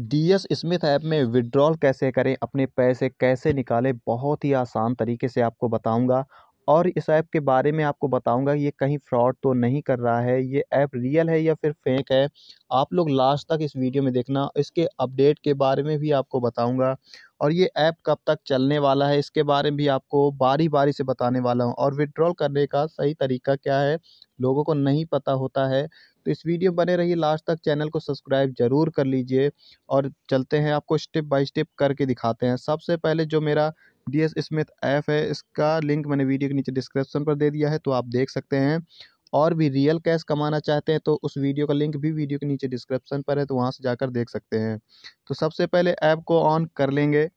DS Smith app में withdrawal कैसे करें अपने पैसे कैसे निकालें बहुत ही आसान तरीके से आपको बताऊंगा और इस ऐप के बारे में आपको बताऊंगा ये कहीं फ्रॉड तो नहीं कर रहा है ये ऐप रियल है या फिर फेक है आप लोग लास्ट तक इस वीडियो में देखना इसके अपडेट के बारे में भी आपको बताऊंगा और ये ऐप कब तक चलने वाला है इसके बारे में भी आपको बारी बारी से बताने वाला हूँ और विड्रॉल करने का सही तरीका क्या है लोगों को नहीं पता होता है तो इस वीडियो में बने रहिए लास्ट तक चैनल को सब्सक्राइब जरूर कर लीजिए और चलते हैं आपको स्टेप बाय स्टेप करके दिखाते हैं सबसे पहले जो मेरा डी एस स्मिथ ऐप है इसका लिंक मैंने वीडियो के नीचे डिस्क्रिप्शन पर दे दिया है तो आप देख सकते हैं और भी रियल कैश कमाना चाहते हैं तो उस वीडियो का लिंक भी वीडियो के नीचे डिस्क्रिप्शन पर है तो वहाँ से जाकर देख सकते हैं तो सबसे पहले ऐप को ऑन कर लेंगे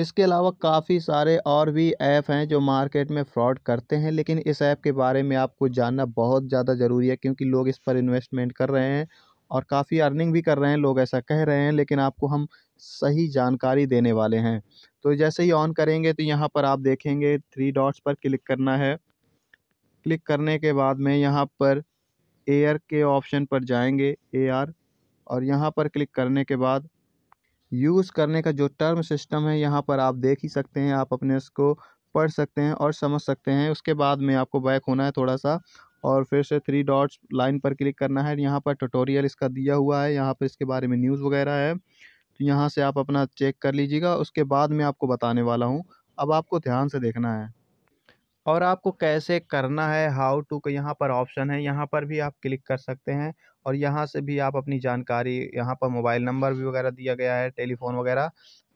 इसके अलावा काफ़ी सारे और भी ऐप हैं जो मार्केट में फ्रॉड करते हैं लेकिन इस ऐप के बारे में आपको जानना बहुत ज़्यादा ज़रूरी है क्योंकि लोग इस पर इन्वेस्टमेंट कर रहे हैं और काफ़ी अर्निंग भी कर रहे हैं लोग ऐसा कह रहे हैं लेकिन आपको हम सही जानकारी देने वाले हैं तो जैसे ही ऑन करेंगे तो यहाँ पर आप देखेंगे थ्री डॉट्स पर क्लिक करना है क्लिक करने के बाद में यहाँ पर एयर के ऑप्शन पर जाएंगे एआर और यहाँ पर क्लिक करने के बाद यूज़ करने का जो टर्म सिस्टम है यहाँ पर आप देख ही सकते हैं आप अपने इसको पढ़ सकते हैं और समझ सकते हैं उसके बाद में आपको बैक होना है थोड़ा सा और फिर से थ्री डॉट्स लाइन पर क्लिक करना है यहाँ पर ट्यूटोरियल इसका दिया हुआ है यहाँ पर इसके बारे में न्यूज़ वगैरह है तो यहाँ से आप अपना चेक कर लीजिएगा उसके बाद में आपको बताने वाला हूँ अब आपको ध्यान से देखना है और आपको कैसे करना है हाउ टू का यहाँ पर ऑप्शन है यहाँ पर भी आप क्लिक कर सकते हैं और यहाँ से भी आप अपनी जानकारी यहाँ पर मोबाइल नंबर भी वगैरह दिया गया है टेलीफोन वगैरह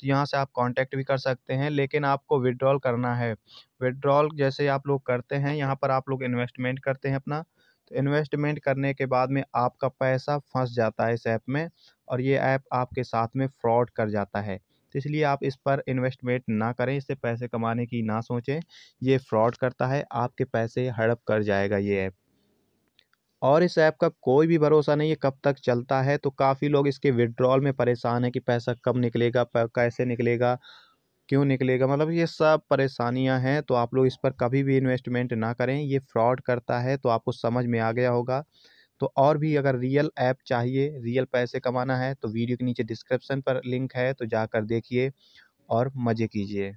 तो यहाँ से आप कांटेक्ट भी कर सकते हैं लेकिन आपको विड्रॉल करना है विड्रॉल जैसे आप लोग करते हैं यहाँ पर आप लोग इन्वेस्टमेंट करते हैं अपना तो इन्वेस्टमेंट करने के बाद में आपका पैसा फंस जाता है इस ऐप में और ये ऐप आपके साथ में फ्रॉड कर जाता है तो इसलिए आप इस पर इन्वेस्टमेंट ना करें इससे पैसे कमाने की ना सोचें ये फ्रॉड करता है आपके पैसे हड़प कर जाएगा ये ऐप और इस ऐप का कोई भी भरोसा नहीं है कब तक चलता है तो काफ़ी लोग इसके विड्रॉल में परेशान है कि पैसा कब निकलेगा कैसे निकलेगा क्यों निकलेगा मतलब ये सब परेशानियां हैं तो आप लोग इस पर कभी भी इन्वेस्टमेंट ना करें ये फ्रॉड करता है तो आपको समझ में आ गया होगा तो और भी अगर रियल ऐप चाहिए रियल पैसे कमाना है तो वीडियो के नीचे डिस्क्रिप्शन पर लिंक है तो जाकर देखिए और मज़े कीजिए